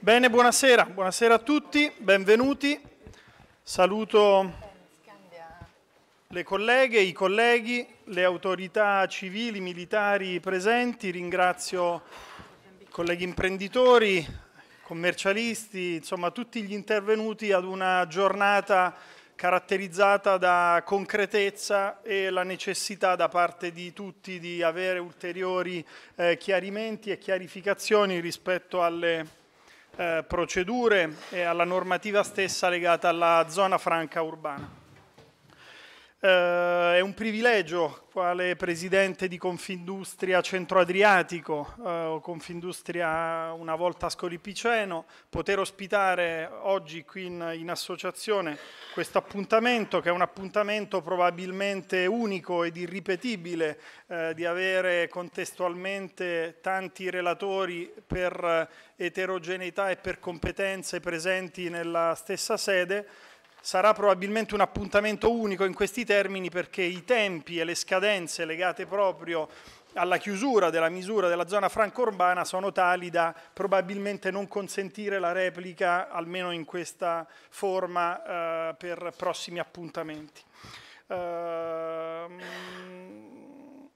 Bene, buonasera. buonasera, a tutti, benvenuti. Saluto le colleghe, i colleghi, le autorità civili, militari presenti, ringrazio i colleghi imprenditori, commercialisti, insomma tutti gli intervenuti ad una giornata caratterizzata da concretezza e la necessità da parte di tutti di avere ulteriori eh, chiarimenti e chiarificazioni rispetto alle eh, procedure e alla normativa stessa legata alla zona franca urbana. Uh, è un privilegio, quale presidente di Confindustria Centro Adriatico, uh, eh, Confindustria una volta a Scoripiceno, poter ospitare oggi qui in, in associazione questo appuntamento, che è un appuntamento probabilmente unico ed irripetibile, uh, di avere contestualmente tanti relatori per eterogeneità e per competenze presenti nella stessa sede sarà probabilmente un appuntamento unico in questi termini perché i tempi e le scadenze legate proprio alla chiusura della misura della zona franco-urbana sono tali da probabilmente non consentire la replica, almeno in questa forma, eh, per prossimi appuntamenti. Eh,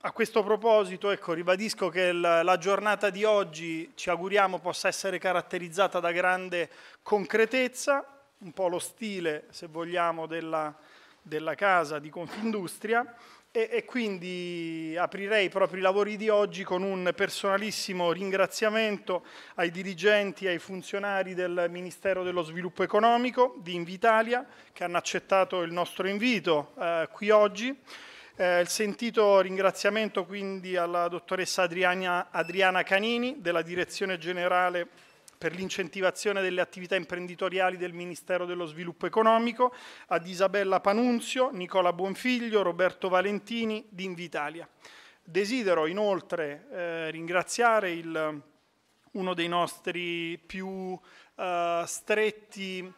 a questo proposito, ecco, ribadisco che la giornata di oggi ci auguriamo possa essere caratterizzata da grande concretezza, un po' lo stile, se vogliamo, della, della casa di Confindustria e, e, quindi aprirei i propri lavori di oggi con un personalissimo ringraziamento ai dirigenti ai funzionari del Ministero dello Sviluppo Economico di Invitalia che hanno accettato il nostro invito eh, qui oggi. Eh, il sentito ringraziamento quindi alla dottoressa Adriana, Adriana Canini della Direzione Generale per l'incentivazione delle attività imprenditoriali del Ministero dello Sviluppo Economico, ad Isabella Panunzio, Nicola Buonfiglio, Roberto Valentini di Invitalia. Desidero inoltre eh, ringraziare il, uno dei nostri più eh, stretti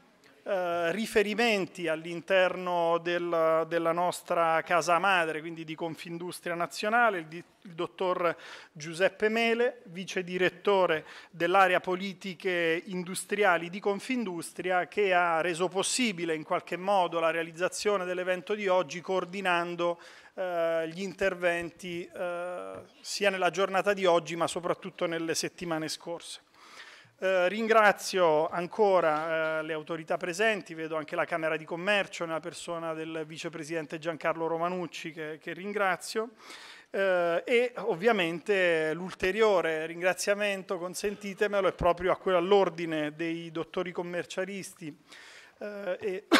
eh, riferimenti all'interno del, della nostra casa madre, quindi di Confindustria Nazionale, il, il dottor Giuseppe Mele, vice direttore dell'area politiche industriali di Confindustria, che ha reso possibile in qualche modo la realizzazione dell'evento di oggi coordinando eh, gli interventi eh, sia nella giornata di oggi ma soprattutto nelle settimane scorse. Eh, ringrazio ancora eh, le autorità presenti, vedo anche la Camera di Commercio nella persona del vicepresidente Giancarlo Romanucci che, che ringrazio eh, e ovviamente l'ulteriore ringraziamento, consentitemelo, è proprio a quello all'ordine dei dottori commercialisti eh, e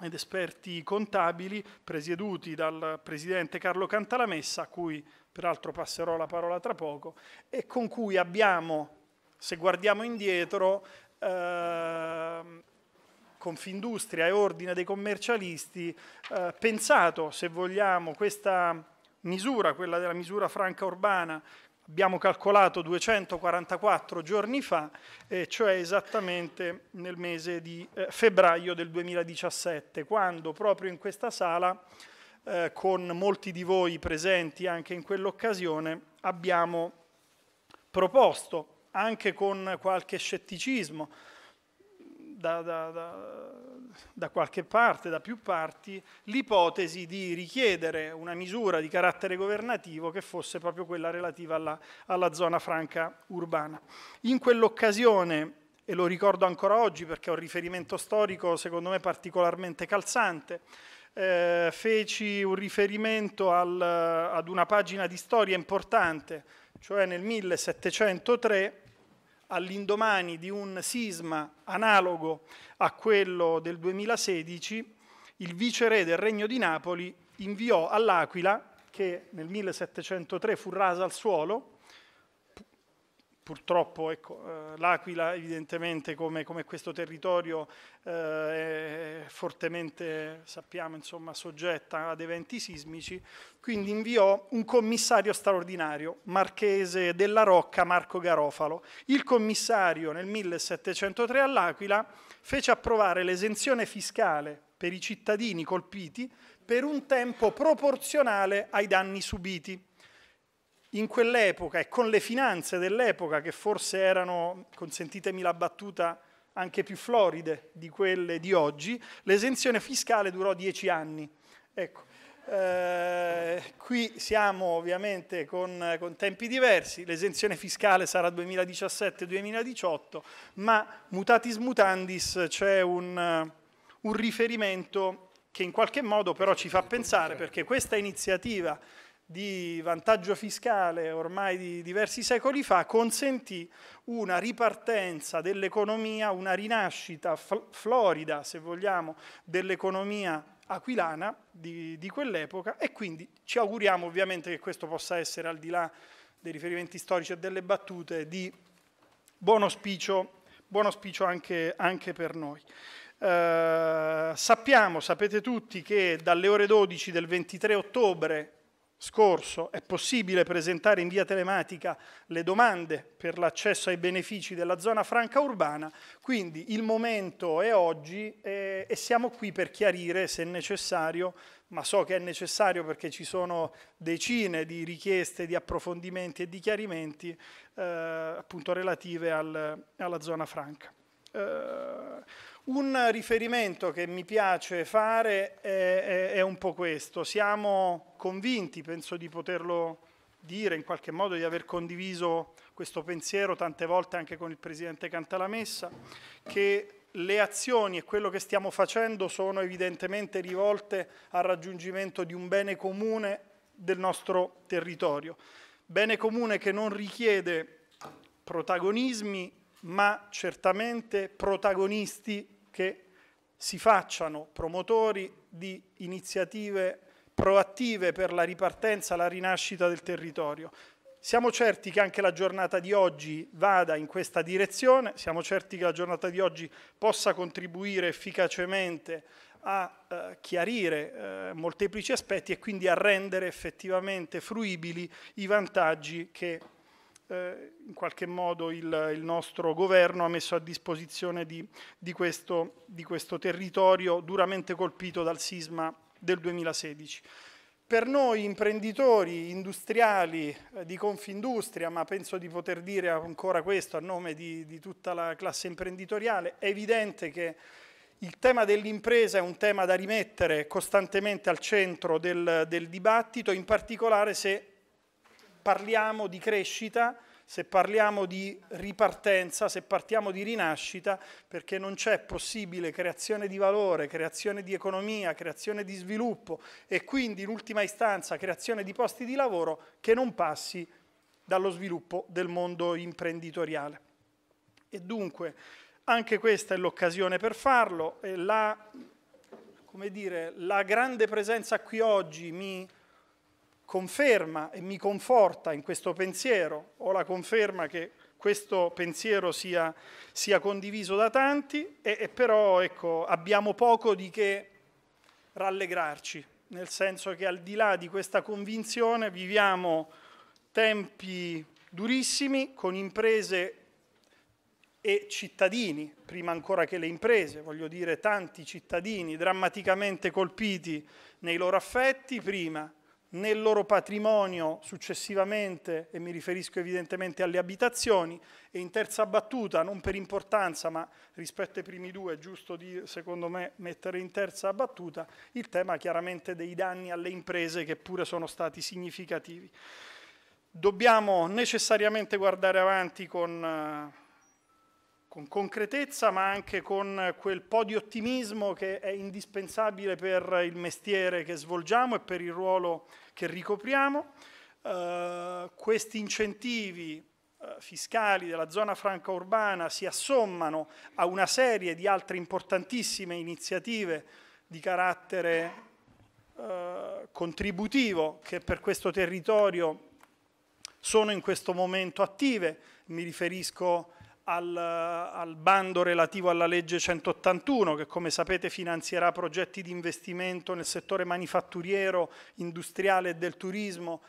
ed esperti contabili presieduti dal presidente Carlo Cantalamessa a cui peraltro passerò la parola tra poco e con cui abbiamo se guardiamo indietro, eh, Confindustria e Ordine dei commercialisti, eh, pensato, se vogliamo, questa misura, quella della misura franca urbana, abbiamo calcolato 244 giorni fa, eh, cioè esattamente nel mese di eh, febbraio del 2017, quando proprio in questa sala, eh, con molti di voi presenti anche in quell'occasione, abbiamo proposto anche con qualche scetticismo da, da, da, da qualche parte, da più parti, l'ipotesi di richiedere una misura di carattere governativo che fosse proprio quella relativa alla, alla zona franca urbana. In quell'occasione, e lo ricordo ancora oggi perché è un riferimento storico secondo me particolarmente calzante, eh, feci un riferimento al, ad una pagina di storia importante, cioè nel 1703 all'indomani di un sisma analogo a quello del 2016, il viceré del Regno di Napoli inviò all'Aquila, che nel 1703 fu rasa al suolo, purtroppo ecco, eh, l'Aquila evidentemente come, come questo territorio eh, è fortemente, sappiamo, insomma, soggetta ad eventi sismici, quindi inviò un commissario straordinario, marchese della Rocca Marco Garofalo. Il commissario nel 1703 all'Aquila fece approvare l'esenzione fiscale per i cittadini colpiti per un tempo proporzionale ai danni subiti in quell'epoca e con le finanze dell'epoca che forse erano, consentitemi la battuta, anche più floride di quelle di oggi, l'esenzione fiscale durò dieci anni. Ecco. Eh, qui siamo ovviamente con, con tempi diversi, l'esenzione fiscale sarà 2017-2018, ma mutatis mutandis c'è un, un riferimento che in qualche modo però ci fa pensare perché questa iniziativa di vantaggio fiscale ormai di diversi secoli fa, consentì una ripartenza dell'economia, una rinascita florida, se vogliamo, dell'economia aquilana di, di quell'epoca e quindi ci auguriamo ovviamente che questo possa essere, al di là dei riferimenti storici e delle battute, di buon auspicio, buon auspicio anche, anche per noi. Eh, sappiamo, sapete tutti, che dalle ore 12 del 23 ottobre scorso è possibile presentare in via telematica le domande per l'accesso ai benefici della zona franca urbana, quindi il momento è oggi e, siamo qui per chiarire se è necessario, ma so che è necessario perché ci sono decine di richieste di approfondimenti e di chiarimenti eh, appunto relative al, alla zona franca. Eh, un riferimento che mi piace fare è, è, è, un po' questo. Siamo convinti, penso di poterlo dire in qualche modo, di aver condiviso questo pensiero tante volte anche con il Presidente Cantalamessa, che le azioni e quello che stiamo facendo sono evidentemente rivolte al raggiungimento di un bene comune del nostro territorio. Bene comune che non richiede protagonismi, ma certamente protagonisti che si facciano promotori di iniziative proattive per la ripartenza, la rinascita del territorio. Siamo certi che anche la giornata di oggi vada in questa direzione, siamo certi che la giornata di oggi possa contribuire efficacemente a eh, chiarire eh, molteplici aspetti e quindi a rendere effettivamente fruibili i vantaggi che eh, in qualche modo il, il, nostro governo ha messo a disposizione di, di, questo, di questo territorio duramente colpito dal sisma del 2016 per noi imprenditori industriali eh, di Confindustria, ma penso di poter dire ancora questo a nome di, di tutta la classe imprenditoriale, è evidente che il tema dell'impresa è un tema da rimettere costantemente al centro del, del dibattito, in particolare se parliamo di crescita, se parliamo di ripartenza, se partiamo di rinascita, perché non c'è possibile creazione di valore, creazione di economia, creazione di sviluppo e quindi in ultima istanza creazione di posti di lavoro che non passi dallo sviluppo del mondo imprenditoriale. E dunque anche questa è l'occasione per farlo e la, dire, la grande presenza qui oggi mi conferma e mi conforta in questo pensiero, ho la conferma che questo pensiero sia, sia condiviso da tanti e, e però ecco, abbiamo poco di che rallegrarci, nel senso che al di là di questa convinzione viviamo tempi durissimi con imprese e cittadini, prima ancora che le imprese, voglio dire tanti cittadini drammaticamente colpiti nei loro affetti prima nel loro patrimonio successivamente, e mi riferisco evidentemente alle abitazioni, e in terza battuta, non per importanza, ma rispetto ai primi due, è giusto di, secondo me mettere in terza battuta il tema chiaramente dei danni alle imprese che pure sono stati significativi. Dobbiamo necessariamente guardare avanti con eh, con concretezza ma anche con quel po' di ottimismo che è indispensabile per il mestiere che svolgiamo e per il ruolo che ricopriamo. Uh, questi incentivi uh, fiscali della zona franca urbana si assommano a una serie di altre importantissime iniziative di carattere eh, contributivo che per questo territorio sono in questo momento attive. Mi riferisco a al, al bando relativo alla legge 181 che come sapete finanzierà progetti di investimento nel settore manifatturiero, industriale e del turismo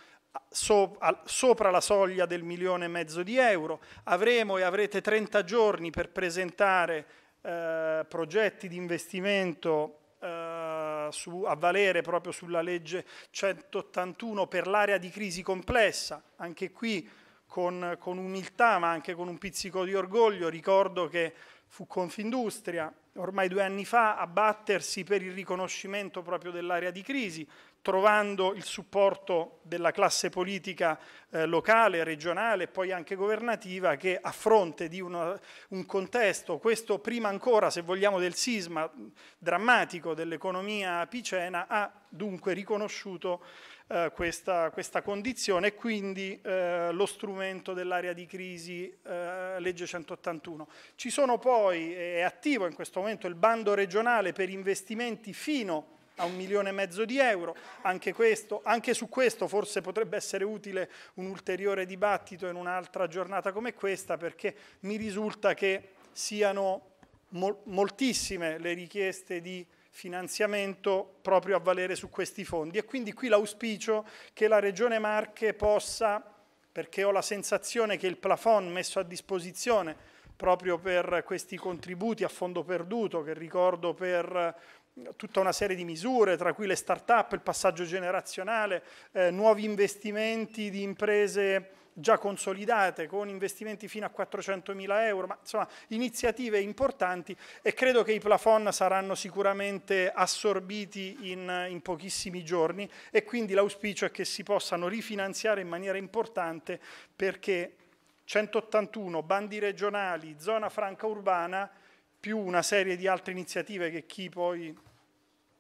sopra la soglia del milione e mezzo di euro, avremo e avrete 30 giorni per presentare eh, progetti di investimento eh, su, a valere proprio sulla legge 181 per l'area di crisi complessa, anche qui con, con umiltà ma anche con un pizzico di orgoglio, ricordo che fu Confindustria ormai due anni fa a battersi per il riconoscimento proprio dell'area di crisi, trovando il supporto della classe politica eh, locale, regionale e poi anche governativa che a fronte di una, un contesto, questo prima ancora se vogliamo del sisma drammatico dell'economia picena, ha dunque riconosciuto eh, questa, questa, condizione e quindi eh, lo strumento dell'area di crisi eh, legge 181. Ci sono poi, è attivo in questo momento, il bando regionale per investimenti fino a a un milione e mezzo di euro. Anche, questo, anche su questo forse potrebbe essere utile un ulteriore dibattito in un'altra giornata come questa perché mi risulta che siano mol moltissime le richieste di finanziamento proprio a valere su questi fondi e quindi qui l'auspicio che la Regione Marche possa, perché ho la sensazione che il plafond messo a disposizione proprio per questi contributi a fondo perduto, che ricordo per tutta una serie di misure, tra cui le start-up, il passaggio generazionale, eh, nuovi investimenti di imprese già consolidate con investimenti fino a 400.000 euro, ma insomma iniziative importanti e credo che i plafond saranno sicuramente assorbiti in, in pochissimi giorni e quindi l'auspicio è che si possano rifinanziare in maniera importante perché 181 bandi regionali, zona franca urbana, più una serie di altre iniziative che chi poi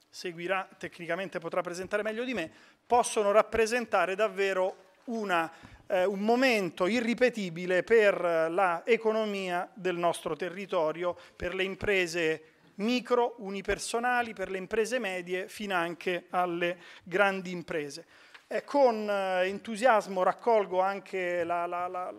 seguirà tecnicamente potrà presentare meglio di me, possono rappresentare davvero una, eh, un momento irripetibile per l'economia del nostro territorio, per le imprese micro, unipersonali, per le imprese medie, fino anche alle grandi imprese. E eh, con eh, entusiasmo raccolgo anche la, la, la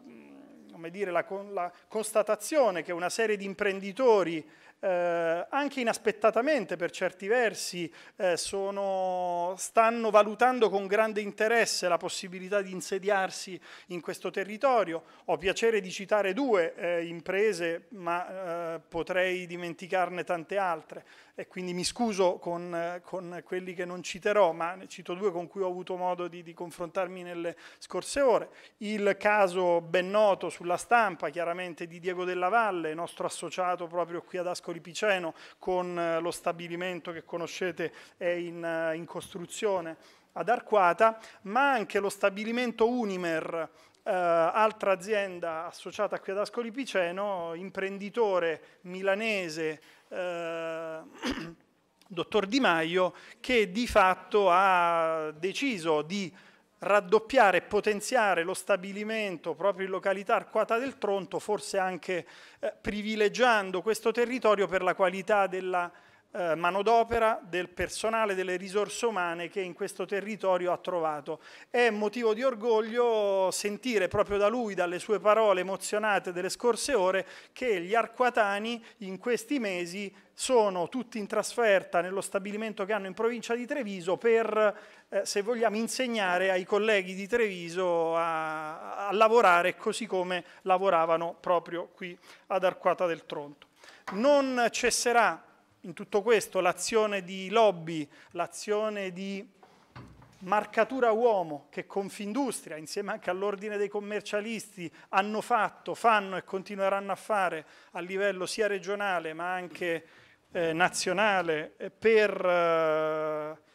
come dire, la, la constatazione che una serie di imprenditori eh, anche inaspettatamente per certi versi, eh, sono, stanno valutando con grande interesse la possibilità di insediarsi in questo territorio. Ho piacere di citare due eh, imprese, ma eh, potrei dimenticarne tante altre e quindi mi scuso con, con, quelli che non citerò, ma ne cito due con cui ho avuto modo di, di confrontarmi nelle scorse ore. Il caso ben noto sulla stampa, chiaramente, di Diego Della Valle, nostro associato proprio qui ad Ascolto Parco Ripiceno, con eh, lo stabilimento che conoscete è in, eh, in costruzione ad Arquata, ma anche lo stabilimento Unimer, eh, altra azienda associata qui ad Ascoli Piceno, imprenditore milanese, eh, dottor Di Maio, che di fatto ha deciso di raddoppiare e potenziare lo stabilimento proprio in località Arquata del Tronto, forse anche eh, privilegiando questo territorio per la qualità della eh, manodopera, del personale, delle risorse umane che in questo territorio ha trovato. È motivo di orgoglio sentire proprio da lui, dalle sue parole emozionate delle scorse ore, che gli arquatani in questi mesi sono tutti in trasferta nello stabilimento che hanno in provincia di Treviso per, eh, se vogliamo, insegnare ai colleghi di Treviso a, a lavorare così come lavoravano proprio qui ad Arquata del Tronto. Non cesserà in tutto questo l'azione di lobby, l'azione di marcatura uomo che Confindustria, insieme anche all'ordine dei commercialisti, hanno fatto, fanno e continueranno a fare a livello sia regionale ma anche eh, nazionale eh, per... Eh,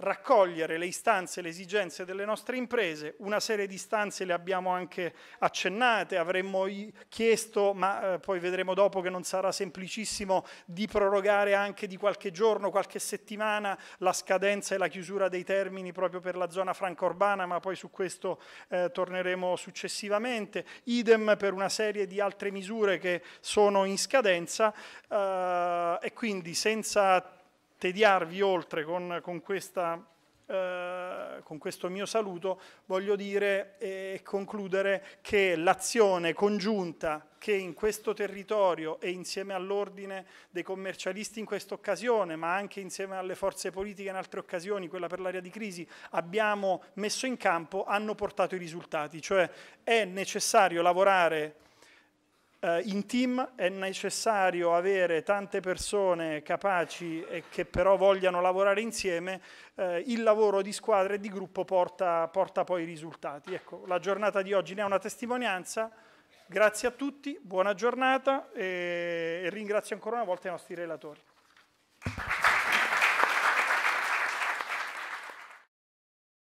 raccogliere le istanze e le esigenze delle nostre imprese. Una serie di istanze le abbiamo anche accennate, avremmo chiesto, ma eh, poi vedremo dopo che non sarà semplicissimo, di prorogare anche di qualche giorno, qualche settimana la scadenza e la chiusura dei termini proprio per la zona franco urbana, ma poi su questo eh, torneremo successivamente. Idem per una serie di altre misure che sono in scadenza eh, e quindi senza tediarvi oltre con, con, questa, eh, con questo mio saluto, voglio dire e concludere che l'azione congiunta che in questo territorio e insieme all'ordine dei commercialisti in questa occasione, ma anche insieme alle forze politiche in altre occasioni, quella per l'area di crisi, abbiamo messo in campo, hanno portato i risultati. Cioè è necessario lavorare eh, in team è necessario avere tante persone capaci e che però vogliano lavorare insieme, eh, il lavoro di squadra e di gruppo porta, porta poi risultati. Ecco, la giornata di oggi ne è una testimonianza. Grazie a tutti, buona giornata e ringrazio ancora una volta i nostri relatori.